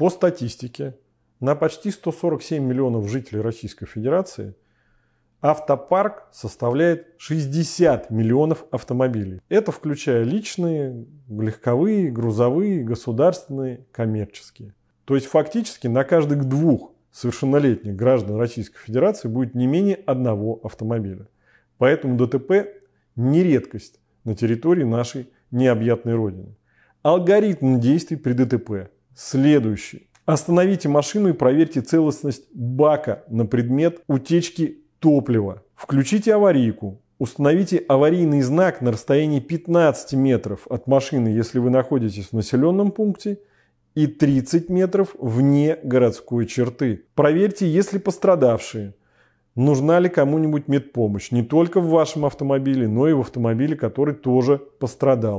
По статистике, на почти 147 миллионов жителей Российской Федерации автопарк составляет 60 миллионов автомобилей. Это включая личные, легковые, грузовые, государственные, коммерческие. То есть фактически на каждых двух совершеннолетних граждан Российской Федерации будет не менее одного автомобиля. Поэтому ДТП не редкость на территории нашей необъятной Родины. Алгоритм действий при ДТП следующий. Остановите машину и проверьте целостность бака на предмет утечки топлива. Включите аварийку. Установите аварийный знак на расстоянии 15 метров от машины, если вы находитесь в населенном пункте, и 30 метров вне городской черты. Проверьте, есть ли пострадавшие. Нужна ли кому-нибудь медпомощь не только в вашем автомобиле, но и в автомобиле, который тоже пострадал.